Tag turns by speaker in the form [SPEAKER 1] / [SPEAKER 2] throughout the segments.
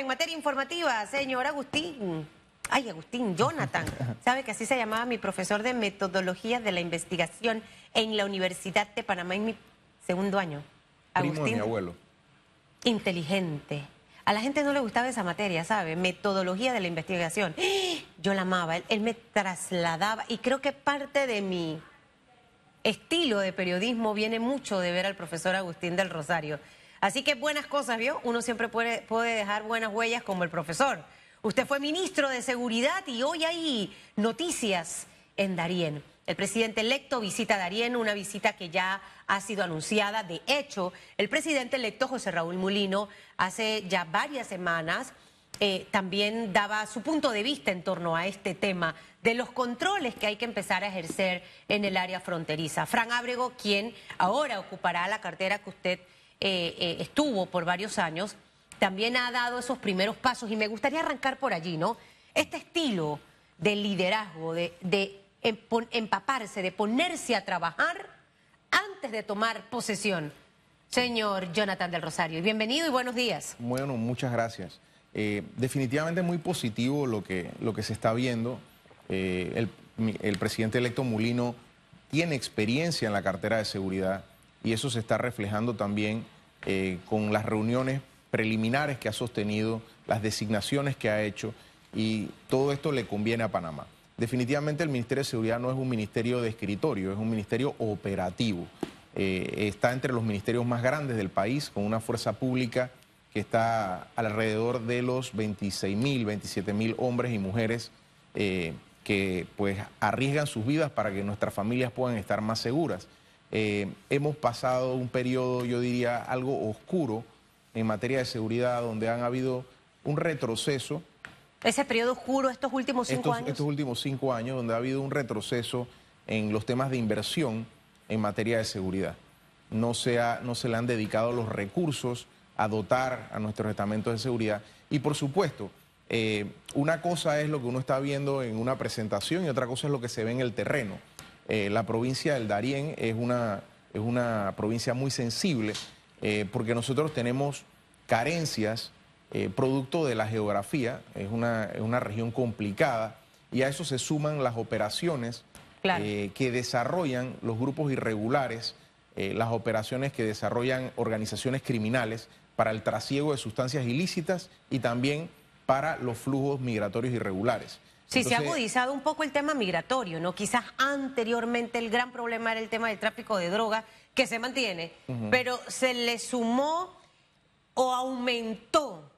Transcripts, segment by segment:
[SPEAKER 1] en materia informativa, señor Agustín. Ay, Agustín, Jonathan. ¿Sabe que así se llamaba mi profesor de metodología de la investigación en la Universidad de Panamá en mi segundo año?
[SPEAKER 2] Agustín. de mi abuelo.
[SPEAKER 1] Inteligente. A la gente no le gustaba esa materia, ¿sabe? Metodología de la investigación. Yo la amaba, él me trasladaba y creo que parte de mi estilo de periodismo viene mucho de ver al profesor Agustín del Rosario. Así que buenas cosas, ¿vio? Uno siempre puede, puede dejar buenas huellas como el profesor. Usted fue ministro de Seguridad y hoy hay noticias en Darién. El presidente electo visita Darien, una visita que ya ha sido anunciada. De hecho, el presidente electo José Raúl Mulino hace ya varias semanas eh, también daba su punto de vista en torno a este tema de los controles que hay que empezar a ejercer en el área fronteriza. Fran Ábrego, quien ahora ocupará la cartera que usted eh, eh, estuvo por varios años, también ha dado esos primeros pasos y me gustaría arrancar por allí, ¿no? Este estilo de liderazgo, de, em, empaparse, de ponerse a trabajar antes de tomar posesión. Señor Jonathan del Rosario, bienvenido y buenos días.
[SPEAKER 2] Bueno, muchas gracias. Eh, definitivamente muy positivo lo que, lo que se está viendo. el, el, presidente electo Mulino tiene experiencia en la cartera de seguridad y eso se está reflejando también eh, con las reuniones preliminares que ha sostenido, las designaciones que ha hecho y todo esto le conviene a Panamá. Definitivamente el Ministerio de Seguridad no es un ministerio de escritorio, es un ministerio operativo. Eh, está entre los ministerios más grandes del país, con una fuerza pública que está alrededor de los 26.000, mil, 27 mil hombres y mujeres eh, que pues arriesgan sus vidas para que nuestras familias puedan estar más seguras. Eh, hemos pasado un periodo, yo diría, algo oscuro en materia de seguridad, donde han habido un retroceso.
[SPEAKER 1] Ese periodo oscuro, estos últimos cinco años. Estos
[SPEAKER 2] últimos cinco años, donde ha habido un retroceso en los temas de inversión en materia de seguridad. No se, no se le han dedicado los recursos a dotar a nuestros estamentos de seguridad. Y por supuesto, eh, una cosa es lo que uno está viendo en una presentación y otra cosa es lo que se ve en el terreno. Eh, la provincia del Darién es una, provincia muy sensible eh, porque nosotros tenemos carencias eh, producto de la geografía, es una, región complicada y a eso se suman las operaciones que desarrollan los grupos irregulares, las operaciones que desarrollan organizaciones criminales para el trasiego de sustancias ilícitas y también para los flujos migratorios irregulares. Sí, se ha agudizado
[SPEAKER 1] un poco el tema migratorio, ¿no? Quizás anteriormente el gran problema era el tema del tráfico de drogas, que se mantiene, pero se le sumó o aumentó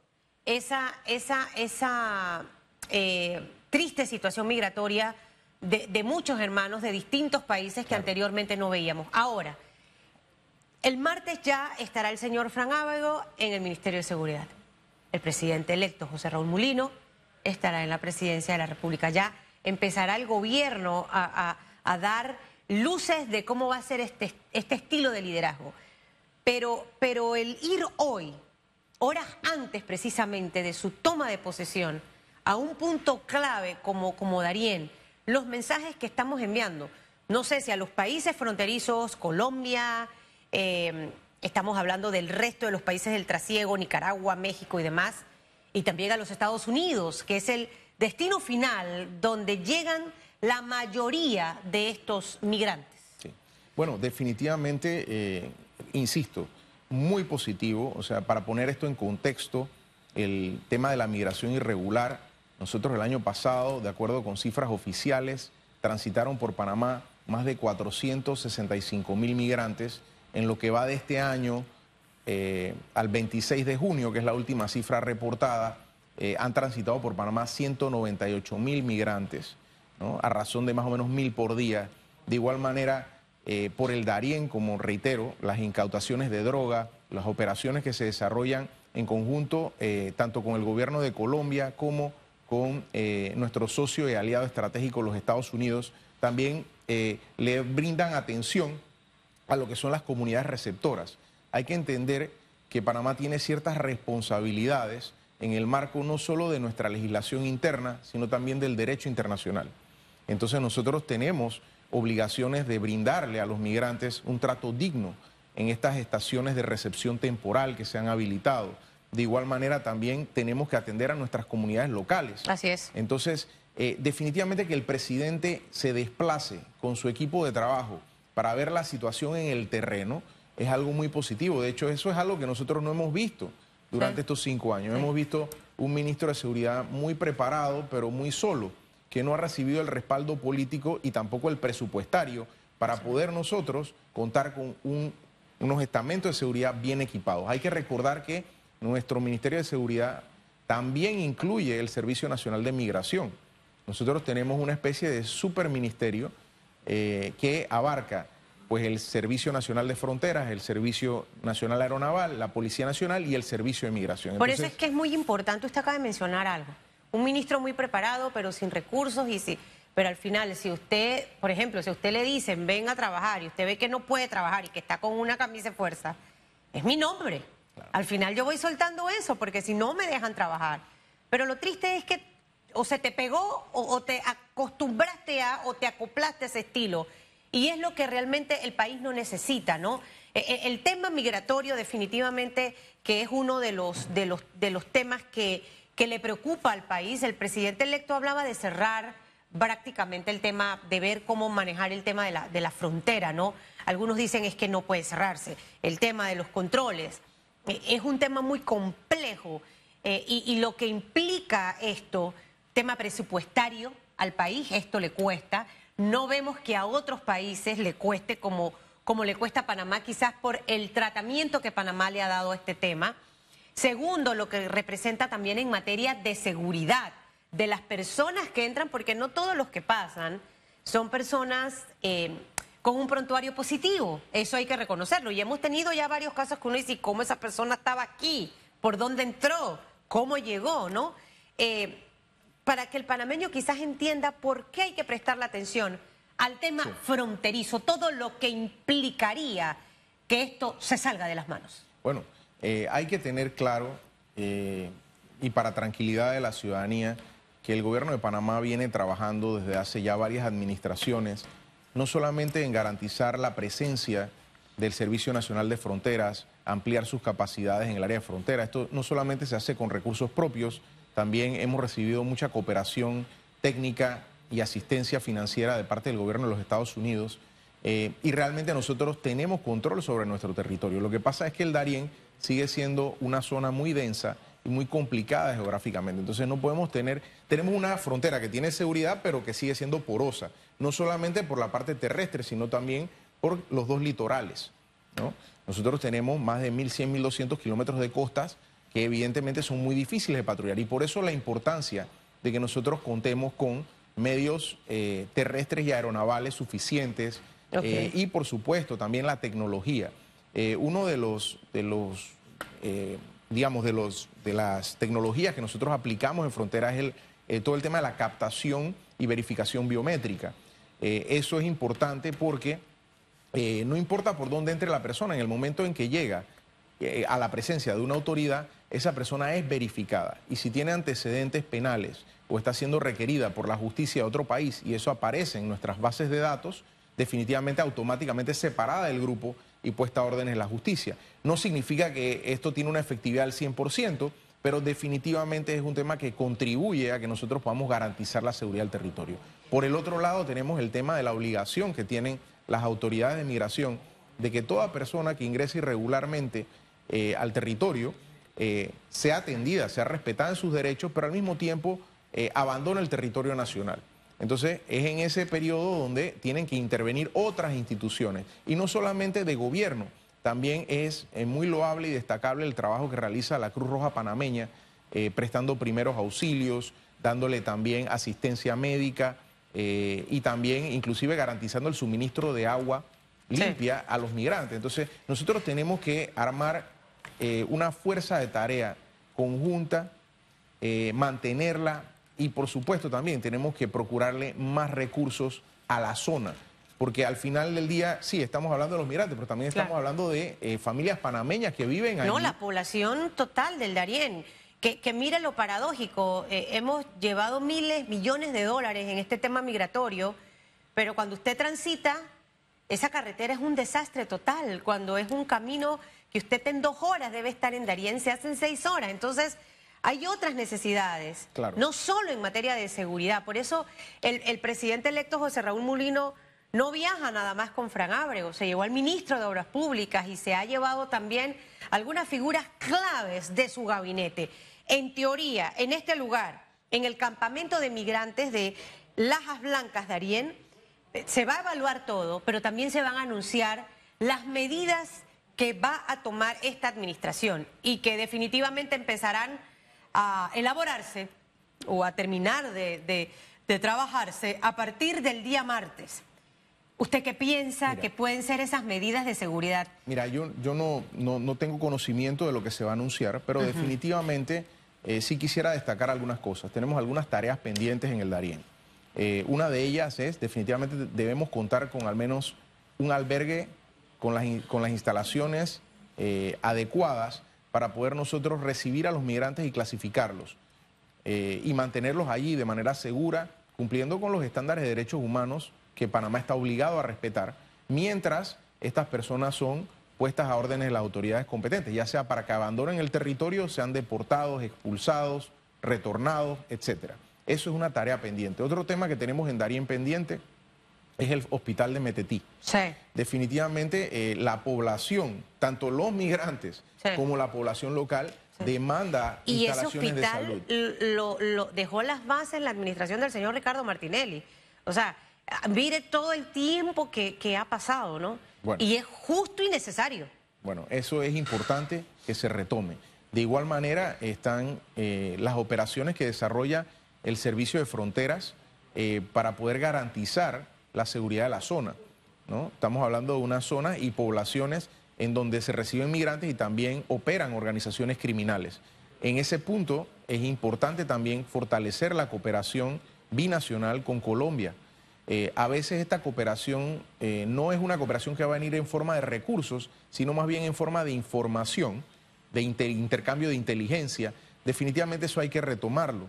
[SPEAKER 1] esa, esa, esa eh, triste situación migratoria de, muchos hermanos de distintos países que anteriormente no veíamos. Ahora, el martes ya estará el señor Fran Ábago en el Ministerio de Seguridad. El presidente electo, José Raúl Mulino, estará en la presidencia de la República. Ya empezará el gobierno a, dar luces de cómo va a ser este, este estilo de liderazgo. Pero, pero el ir hoy, horas antes precisamente de su toma de posesión, a un punto clave como, como Darien, los mensajes que estamos enviando, no sé si a los países fronterizos, Colombia, eh, estamos hablando del resto de los países del trasiego, Nicaragua, México y demás, y también a los Estados Unidos, que es el destino final donde llegan la mayoría de estos migrantes.
[SPEAKER 2] Bueno, definitivamente, eh, insisto, muy positivo, o sea, para poner esto en contexto, el tema de la migración irregular, nosotros el año pasado, de acuerdo con cifras oficiales, transitaron por Panamá más de 465 mil migrantes, en lo que va de este año eh, al 26 de junio, que es la última cifra reportada, eh, han transitado por Panamá 198 mil migrantes, a razón de más o menos mil por día. De igual manera, eh, por el Darién, como reitero, las incautaciones de droga, las operaciones que se desarrollan en conjunto, tanto con el gobierno de Colombia como con nuestro socio y aliado estratégico, los Estados Unidos, también le brindan atención a lo que son las comunidades receptoras hay que entender que Panamá tiene ciertas responsabilidades en el marco no solo de nuestra legislación interna, sino también del derecho internacional. Entonces nosotros tenemos obligaciones de brindarle a los migrantes un trato digno en estas estaciones de recepción temporal que se han habilitado. De igual manera también tenemos que atender a nuestras comunidades locales. Así es. Entonces, eh, definitivamente que el presidente se desplace con su equipo de trabajo para ver la situación en el terreno es algo muy positivo. De hecho, eso es algo que nosotros no hemos visto durante estos cinco años. Hemos visto un ministro de Seguridad muy preparado, pero muy solo, que no ha recibido el respaldo político y tampoco el presupuestario para poder nosotros contar con unos estamentos de seguridad bien equipados. Hay que recordar que nuestro Ministerio de Seguridad también incluye el Servicio Nacional de Migración. Nosotros tenemos una especie de superministerio eh, que abarca pues el Servicio Nacional de Fronteras, el Servicio Nacional Aeronaval, la Policía Nacional y el Servicio de Migración. Por eso es
[SPEAKER 1] que es muy importante, usted acaba de mencionar algo, un ministro muy preparado pero sin recursos y si, pero al final si usted, por ejemplo, si usted le dicen venga a trabajar y usted ve que no puede trabajar y que está con una camisa de fuerza, es mi nombre. Al final yo voy soltando eso porque si no me dejan trabajar. Pero lo triste es que o se te pegó o, o te acostumbraste a o te acoplaste a ese estilo y es lo que realmente el país no necesita, ¿no? E, e, el tema migratorio definitivamente que es uno de los, de los, de los temas que, que le preocupa al país. El presidente electo hablaba de cerrar prácticamente el tema de ver cómo manejar el tema de la, de la frontera, ¿no? Algunos dicen es que no puede cerrarse. El tema de los controles e, es un tema muy complejo y lo que implica esto, tema presupuestario al país, esto le cuesta no vemos que a otros países le cueste como, como le cuesta a Panamá, quizás por el tratamiento que Panamá le ha dado a este tema. Segundo, lo que representa también en materia de seguridad de las personas que entran, porque no todos los que pasan son personas eh, con un prontuario positivo. Eso hay que reconocerlo. Y hemos tenido ya varios casos que uno dice, ¿cómo esa persona estaba aquí? ¿Por dónde entró? ¿Cómo llegó? ¿No? Eh, para que el panameño quizás entienda por qué hay que prestar la atención al tema fronterizo, todo lo que implicaría que esto se salga de las manos.
[SPEAKER 2] Bueno, eh, hay que tener claro, eh, y para tranquilidad de la ciudadanía, que el gobierno de Panamá viene trabajando desde hace ya varias administraciones, no solamente en garantizar la presencia del Servicio Nacional de Fronteras, ampliar sus capacidades en el área de frontera. Esto no solamente se hace con recursos propios, también hemos recibido mucha cooperación técnica y asistencia financiera de parte del gobierno de los Estados Unidos. Eh, y realmente nosotros tenemos control sobre nuestro territorio. Lo que pasa es que el Darién sigue siendo una zona muy densa y muy complicada geográficamente. Entonces no podemos tener, tenemos una frontera que tiene seguridad, pero que sigue siendo porosa, no solamente por la parte terrestre, sino también por los dos litorales. Nosotros tenemos más de 1.100, 1.200 kilómetros de costas que evidentemente son muy difíciles de patrullar. Y por eso la importancia de que nosotros contemos con medios eh, terrestres y aeronavales suficientes eh, y por supuesto también la tecnología. Eh, uno de los, de los digamos, de, los, de las tecnologías que nosotros aplicamos en frontera es todo el tema de la captación y verificación biométrica. eso es importante porque no importa por dónde entre la persona, en el momento en que llega, eh, a la presencia de una autoridad, esa persona es verificada. Y si tiene antecedentes penales o está siendo requerida por la justicia de otro país y eso aparece en nuestras bases de datos, definitivamente automáticamente separada del grupo y puesta a órdenes la justicia. No significa que esto tiene una efectividad al 100%, pero definitivamente es un tema que contribuye a que nosotros podamos garantizar la seguridad del territorio. Por el otro lado tenemos el tema de la obligación que tienen las autoridades de migración de que toda persona que ingrese irregularmente eh, al territorio, eh, sea atendida, sea respetada en sus derechos, pero al mismo tiempo eh, abandona el territorio nacional. Entonces es en ese periodo donde tienen que intervenir otras instituciones y no solamente de gobierno, también es muy loable y destacable el trabajo que realiza la Cruz Roja Panameña, prestando primeros auxilios, dándole también asistencia médica y también inclusive garantizando el suministro de agua limpia a los migrantes. Entonces, nosotros tenemos que armar eh, una fuerza de tarea conjunta, eh, mantenerla y por supuesto también tenemos que procurarle más recursos a la zona. Porque al final del día, sí, estamos hablando de los migrantes, pero también estamos hablando de eh, familias panameñas que viven ahí. No, la
[SPEAKER 1] población total del Darién. Que, mire lo paradójico, hemos llevado miles, millones de dólares en este tema migratorio, pero cuando usted transita, esa carretera es un desastre total, cuando es un camino y usted en dos horas debe estar en Darien, se hacen seis horas. Entonces, hay otras necesidades, no solo en materia de seguridad. Por eso el, presidente electo José Raúl Mulino no viaja nada más con Fran Abrego se llevó al ministro de Obras Públicas y se ha llevado también algunas figuras claves de su gabinete. En teoría, en este lugar, en el campamento de migrantes de Lajas Blancas de eh, se va a evaluar todo, pero también se van a anunciar las medidas que va a tomar esta administración y que definitivamente empezarán a elaborarse o a terminar de, trabajarse a partir del día martes. ¿Usted qué piensa que pueden ser esas medidas de seguridad?
[SPEAKER 2] Mira, yo, yo no, no, tengo conocimiento de lo que se va a anunciar, pero definitivamente eh, sí quisiera destacar algunas cosas. Tenemos algunas tareas pendientes en el Darién. Eh, una de ellas es, definitivamente debemos contar con al menos un albergue con las, instalaciones eh, adecuadas para poder nosotros recibir a los migrantes y clasificarlos eh, y mantenerlos allí de manera segura, cumpliendo con los estándares de derechos humanos que Panamá está obligado a respetar, mientras estas personas son puestas a órdenes de las autoridades competentes, ya sea para que abandonen el territorio, sean deportados, expulsados, retornados, etc. Eso es una tarea pendiente. Otro tema que tenemos en en pendiente es el hospital de Metetí. Definitivamente eh, la población, tanto los migrantes como la población local, demanda y instalaciones ese hospital
[SPEAKER 1] de salud. Lo, lo dejó las bases en la administración del señor Ricardo Martinelli. O sea, mire todo el tiempo que, ha pasado, ¿no? Y es justo y necesario.
[SPEAKER 2] Bueno, eso es importante que se retome. De igual manera están eh, las operaciones que desarrolla el Servicio de Fronteras eh, para poder garantizar la seguridad de la zona. ¿no? Estamos hablando de una zona y poblaciones en donde se reciben migrantes y también operan organizaciones criminales. En ese punto es importante también fortalecer la cooperación binacional con Colombia. Eh, a veces esta cooperación eh, no es una cooperación que va a venir en forma de recursos, sino más bien en forma de información, de intercambio de inteligencia. Definitivamente eso hay que retomarlo.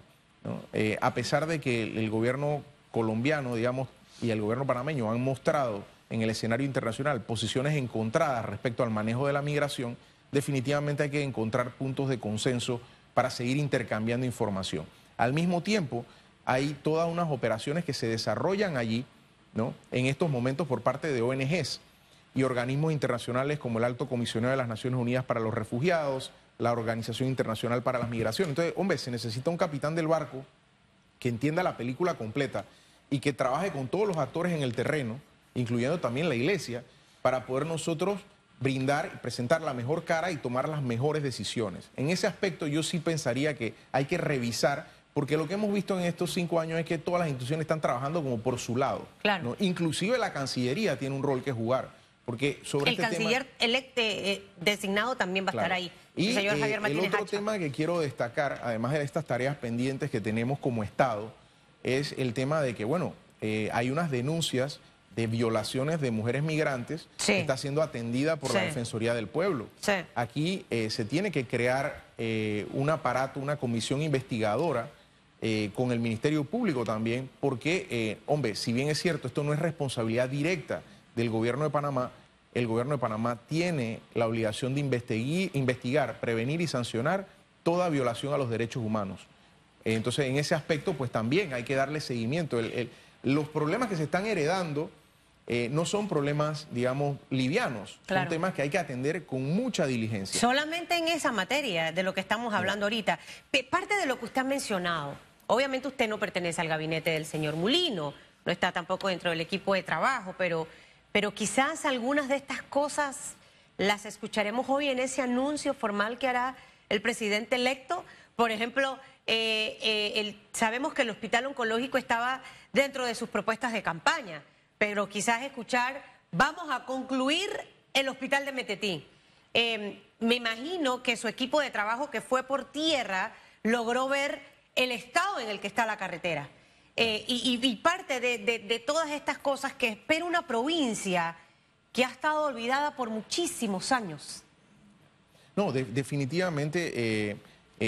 [SPEAKER 2] Eh, a pesar de que el gobierno colombiano, digamos, y el gobierno panameño han mostrado en el escenario internacional posiciones encontradas respecto al manejo de la migración, definitivamente hay que encontrar puntos de consenso para seguir intercambiando información. Al mismo tiempo, hay todas unas operaciones que se desarrollan allí, ¿no? En estos momentos por parte de ONGs y organismos internacionales como el Alto Comisionado de las Naciones Unidas para los Refugiados, la Organización Internacional para las Migraciones. Entonces, hombre, se necesita un capitán del barco que entienda la película completa y que trabaje con todos los actores en el terreno, incluyendo también la iglesia, para poder nosotros brindar y presentar la mejor cara y tomar las mejores decisiones. En ese aspecto yo sí pensaría que hay que revisar, porque lo que hemos visto en estos cinco años es que todas las instituciones están trabajando como por su lado. Claro. Inclusive la Cancillería tiene un rol que jugar. Porque sobre el este canciller
[SPEAKER 1] electo eh, designado también va a estar ahí. el, señor eh, Javier Martínez el otro
[SPEAKER 2] tema que quiero destacar, además de estas tareas pendientes que tenemos como Estado, es el tema de que, bueno, eh, hay unas denuncias de violaciones de mujeres migrantes que está siendo atendida por la Defensoría del Pueblo. Aquí eh, se tiene que crear eh, un aparato, una comisión investigadora con el Ministerio Público también, porque, hombre, si bien es cierto, esto no es responsabilidad directa del gobierno de Panamá, el gobierno de Panamá tiene la obligación de investigar prevenir y sancionar toda violación a los derechos humanos. Entonces, en ese aspecto, pues también hay que darle seguimiento. los problemas que se están heredando eh, no son problemas, digamos, livianos. Son temas que hay que atender con mucha diligencia.
[SPEAKER 1] Solamente en esa materia de lo que estamos hablando ahorita. Parte de lo que usted ha mencionado, obviamente usted no pertenece al gabinete del señor Mulino, no está tampoco dentro del equipo de trabajo, pero, pero quizás algunas de estas cosas las escucharemos hoy en ese anuncio formal que hará el presidente electo. Por ejemplo, eh, eh, sabemos que el hospital oncológico estaba dentro de sus propuestas de campaña, pero quizás escuchar, vamos a concluir el hospital de Metetí. Em, me imagino que su equipo de trabajo que fue por tierra logró ver el estado en el que está la carretera. Eh, y, parte de, todas estas cosas que espera una provincia que ha estado olvidada por muchísimos años.
[SPEAKER 2] No, definitivamente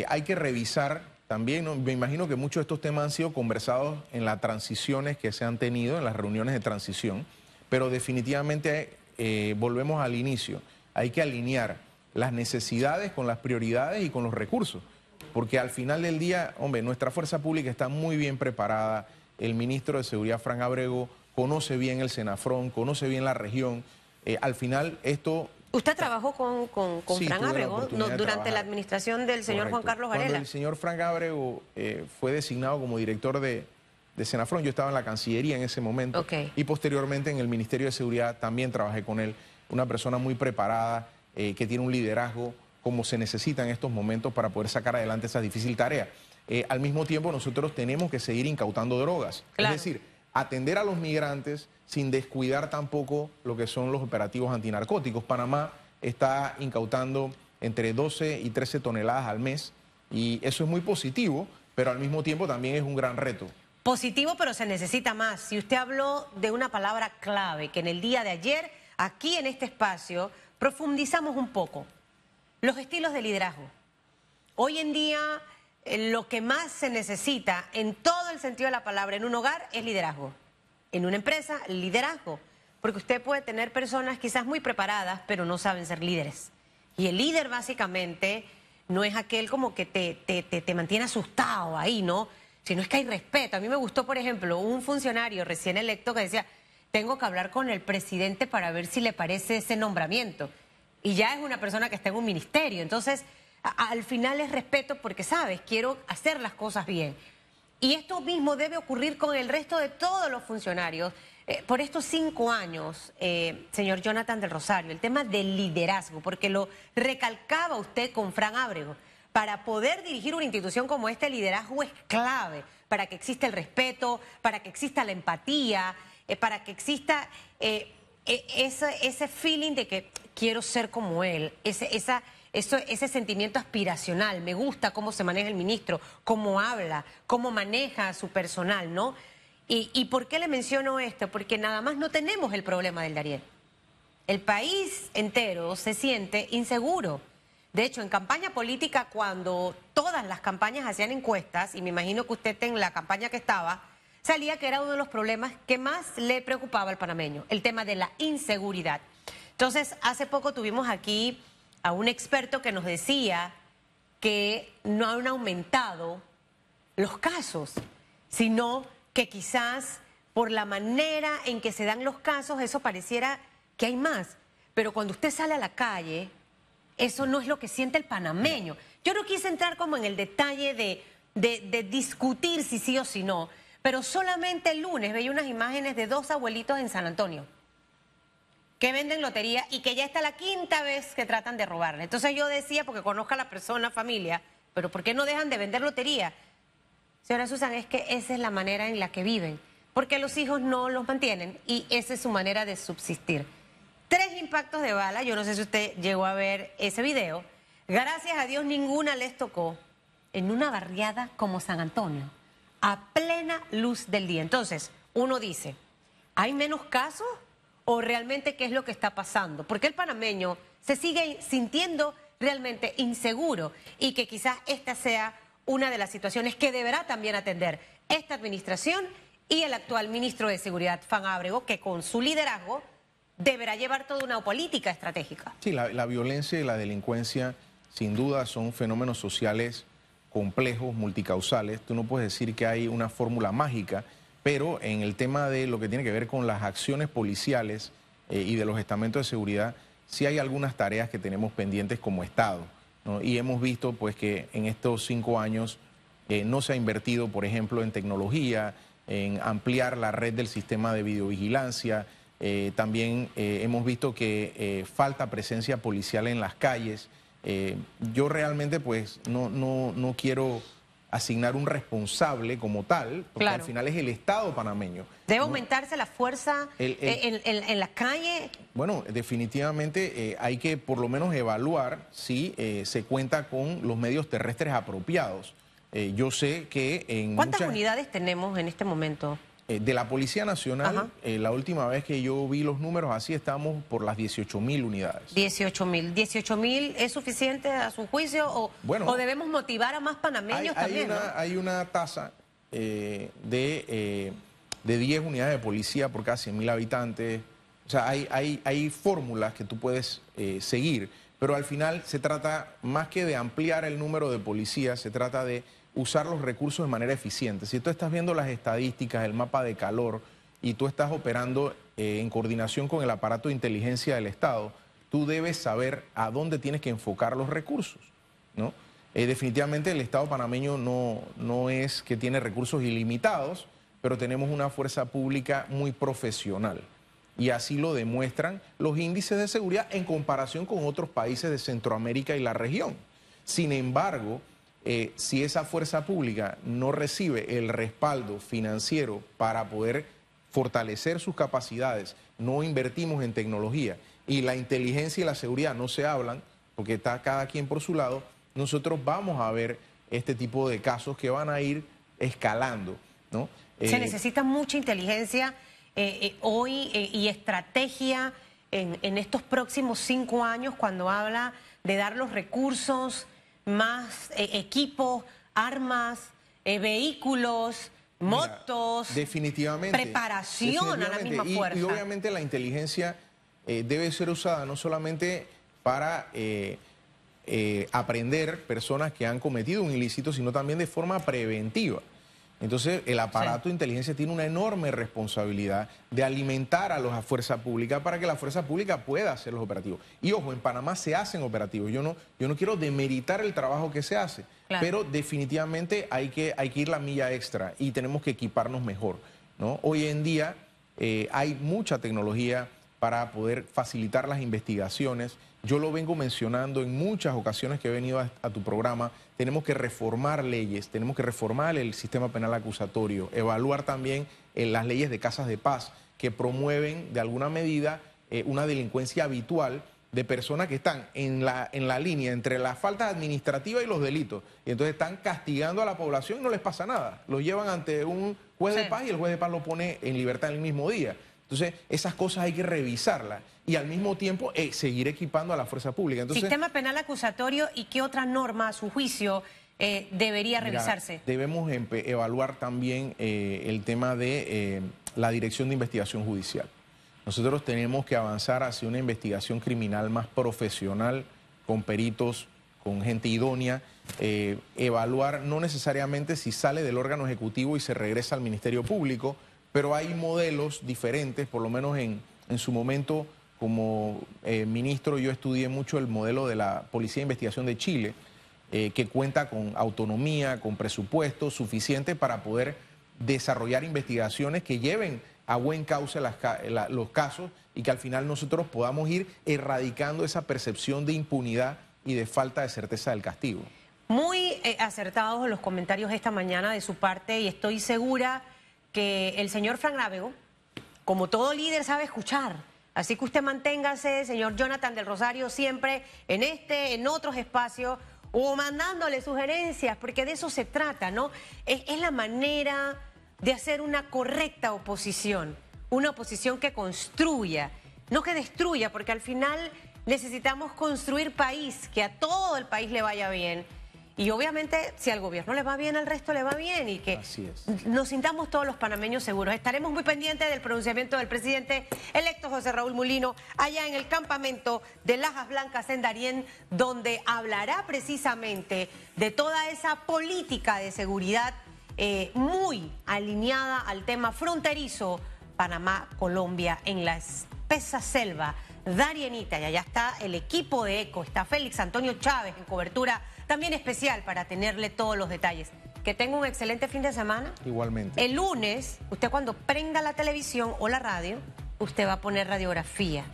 [SPEAKER 2] hay que revisar también me imagino que muchos de estos temas han sido conversados en las transiciones que se han tenido, en las reuniones de transición, pero definitivamente eh, volvemos al inicio. Hay que alinear las necesidades con las prioridades y con los recursos, porque al final del día, hombre, nuestra fuerza pública está muy bien preparada, el ministro de Seguridad, Fran Abrego, conoce bien el Senafrón, conoce bien la región. Eh, al final esto
[SPEAKER 1] Usted trabajó con, con, Fran Abrego durante la administración del señor Juan Carlos Varela. Cuando el
[SPEAKER 2] señor Fran Abrego eh, fue designado como director de, de yo estaba en la Cancillería en ese momento y posteriormente en el Ministerio de Seguridad también trabajé con él, una persona muy preparada, eh, que tiene un liderazgo como se necesita en estos momentos para poder sacar adelante esa difícil tarea. Eh, al mismo tiempo nosotros tenemos que seguir incautando drogas, es decir atender a los migrantes sin descuidar tampoco lo que son los operativos antinarcóticos. Panamá está incautando entre 12 y 13 toneladas al mes y eso es muy positivo, pero al mismo tiempo también es un gran reto.
[SPEAKER 1] Positivo, pero se necesita más. Si usted habló de una palabra clave que en el día de ayer, aquí en este espacio, profundizamos un poco, los estilos de liderazgo. Hoy en día lo que más se necesita en todo el sentido de la palabra en un hogar es liderazgo. En una empresa, liderazgo. Porque usted puede tener personas quizás muy preparadas, pero no saben ser líderes. Y el líder básicamente no es aquel como que te, te, mantiene asustado ahí, ¿no? Sino es que hay respeto. A mí me gustó, por ejemplo, un funcionario recién electo que decía, tengo que hablar con el presidente para ver si le parece ese nombramiento. Y ya es una persona que está en un ministerio. Entonces al final es respeto porque sabes, quiero hacer las cosas bien. Y esto mismo debe ocurrir con el resto de todos los funcionarios. Eh, por estos cinco años, eh, señor Jonathan del Rosario, el tema del liderazgo, porque lo recalcaba usted con Fran Abrego para poder dirigir una institución como esta, el liderazgo es clave, para que exista el respeto, para que exista la empatía, eh, para que exista e, ese, feeling de que quiero ser como él, esa ese sentimiento aspiracional. Me gusta cómo se maneja el ministro, cómo habla, cómo maneja a su personal, ¿no? ¿Y, y por qué le menciono esto? Porque nada más no tenemos el problema del Dariel. El país entero se siente inseguro. De hecho, en campaña política, cuando todas las campañas hacían encuestas, y me imagino que usted en la campaña que estaba, salía que era uno de los problemas que más le preocupaba al panameño, el tema de la inseguridad. Entonces, hace poco tuvimos aquí a un experto que nos decía que no han aumentado los casos, sino que quizás por la manera en que se dan los casos, eso pareciera que hay más. Pero cuando usted sale a la calle, eso no es lo que siente el panameño. Yo no quise entrar como en el detalle de, de, discutir si sí o si no, pero solamente el lunes veía unas imágenes de dos abuelitos en San Antonio que venden lotería y que ya está la quinta vez que tratan de robarle. Entonces yo decía, porque conozco a la persona, familia, pero ¿por qué no dejan de vender lotería? Señora Susan, es que esa es la manera en la que viven, porque los hijos no los mantienen y esa es su manera de subsistir. Tres impactos de bala, yo no sé si usted llegó a ver ese video. Gracias a Dios ninguna les tocó en una barriada como San Antonio, a plena luz del día. Entonces, uno dice, ¿hay menos casos? o realmente qué es lo que está pasando. Porque el panameño se sigue sintiendo realmente inseguro y que quizás esta sea una de las situaciones que deberá también atender esta administración y el actual ministro de Seguridad, Fan Ábrego, que con su liderazgo deberá llevar toda una política estratégica.
[SPEAKER 2] Sí, la, la violencia y la delincuencia sin duda son fenómenos sociales complejos, multicausales. Tú no puedes decir que hay una fórmula mágica pero en el tema de lo que tiene que ver con las acciones policiales eh, y de los estamentos de seguridad, sí hay algunas tareas que tenemos pendientes como Estado. Y hemos visto pues, que en estos cinco años eh, no se ha invertido, por ejemplo, en tecnología, en ampliar la red del sistema de videovigilancia. Eh, también hemos visto que falta presencia policial en las calles. yo realmente pues no, no, no quiero asignar un responsable como tal, porque al final es el Estado panameño.
[SPEAKER 1] ¿Debe aumentarse la fuerza
[SPEAKER 2] eh,
[SPEAKER 1] en, las calles?
[SPEAKER 2] Bueno, definitivamente eh, hay que por lo menos evaluar si eh, se cuenta con los medios terrestres apropiados. yo sé que en... ¿Cuántas unidades
[SPEAKER 1] tenemos en este momento?
[SPEAKER 2] Eh, de la Policía Nacional, eh, la última vez que yo vi los números, así estamos por las 18 mil unidades.
[SPEAKER 1] 18 mil. ¿18 mil es suficiente a su juicio o, o debemos motivar a más panameños hay, también? Una,
[SPEAKER 2] Hay una tasa eh, de, 10 unidades de policía por casi mil habitantes. O sea, hay, hay, hay fórmulas que tú puedes seguir pero al final se trata más que de ampliar el número de policías, se trata de usar los recursos de manera eficiente. Si tú estás viendo las estadísticas, el mapa de calor y tú estás operando eh, en coordinación con el aparato de inteligencia del Estado, tú debes saber a dónde tienes que enfocar los recursos, ¿no? Eh, definitivamente el Estado panameño no, no es que tiene recursos ilimitados, pero tenemos una fuerza pública muy profesional y así lo demuestran los índices de seguridad en comparación con otros países de Centroamérica y la región. Sin embargo, eh, si esa fuerza pública no recibe el respaldo financiero para poder fortalecer sus capacidades, no invertimos en tecnología y la inteligencia y la seguridad no se hablan porque está cada quien por su lado, nosotros vamos a ver este tipo de casos que van a ir escalando. ¿no? se eh, necesita
[SPEAKER 1] mucha inteligencia eh, eh, hoy eh, y estrategia en, estos próximos cinco años cuando habla de dar los recursos, más equipos, armas, vehículos? motos,
[SPEAKER 2] definitivamente, preparación a la misma fuerza. Y, obviamente la inteligencia debe ser usada no solamente para aprender personas que han cometido un ilícito, sino también de forma preventiva. Entonces, el aparato de inteligencia tiene una enorme responsabilidad de alimentar a la fuerza pública para que la fuerza pública pueda hacer los operativos. Y ojo, en Panamá se hacen operativos. Yo no, yo no quiero demeritar el trabajo que se hace, pero definitivamente hay que, hay que ir la milla extra y tenemos que equiparnos mejor. ¿no? Hoy en día eh, hay mucha tecnología para poder facilitar las investigaciones. Yo lo vengo mencionando en muchas ocasiones que he venido a, tu programa. Tenemos que reformar leyes, tenemos que reformar el sistema penal acusatorio, evaluar también eh, las leyes de casas de paz que promueven de alguna medida eh, una delincuencia habitual de personas que están en la, en la línea entre la falta administrativa y los delitos. Y entonces están castigando a la población y no les pasa nada. Lo llevan ante un juez de paz y el juez de paz lo pone en libertad el mismo día. Entonces, esas cosas hay que revisarlas y al mismo tiempo eh, seguir equipando a la fuerza pública. Entonces, Sistema
[SPEAKER 1] penal acusatorio y qué otra norma a su juicio eh, debería revisarse.
[SPEAKER 2] debemos evaluar también eh, el tema de la Dirección de Investigación Judicial. Nosotros tenemos que avanzar hacia una investigación criminal más profesional, con peritos, con gente idónea, evaluar no necesariamente si sale del órgano ejecutivo y se regresa al Ministerio Público, pero hay modelos diferentes, por lo menos en, en su momento como eh, ministro yo estudié mucho el modelo de la Policía de Investigación de Chile, eh, que cuenta con autonomía, con presupuesto suficiente para poder desarrollar investigaciones que lleven a buen cauce los casos y que al final nosotros podamos ir erradicando esa percepción de impunidad y de falta de certeza del castigo.
[SPEAKER 1] Muy eh, acertados los comentarios esta mañana de su parte y estoy segura que el señor Frank Lávego, como todo líder, sabe escuchar. Así que usted manténgase, señor Jonathan del Rosario, siempre en este, en otros espacios o mandándole sugerencias, porque de eso se trata, ¿no? Es, es la manera de hacer una correcta oposición, una oposición que construya, no que destruya, porque al final necesitamos construir país, que a todo el país le vaya bien y obviamente, si al gobierno le va bien, al resto le va bien y que nos sintamos todos los panameños seguros. Estaremos muy pendientes del pronunciamiento del presidente electo José Raúl Mulino allá en el campamento de Lajas Blancas en Darién, donde hablará precisamente de toda esa política de seguridad eh, muy alineada al tema fronterizo Panamá-Colombia en la espesa selva darienita. Y allá está el equipo de ECO, está Félix Antonio Chávez en cobertura también especial para tenerle todos los detalles. Que tenga un excelente fin de semana. Igualmente. El lunes, usted cuando prenda la televisión o la radio, usted va a poner radiografía.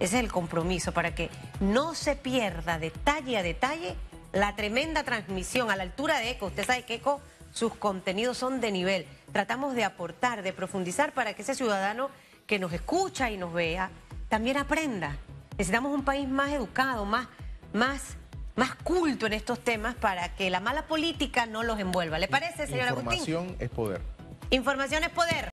[SPEAKER 1] Ese es el compromiso para que no se pierda detalle a detalle la tremenda transmisión a la altura de ECO. Usted sabe que ECO, sus contenidos son de nivel. Tratamos de aportar, de profundizar para que ese ciudadano que nos escucha y nos vea también aprenda. Necesitamos un país más educado, más, más más culto en estos temas para que la mala política no los envuelva. ¿Le parece, señor Agustín? Información es poder. Información es poder.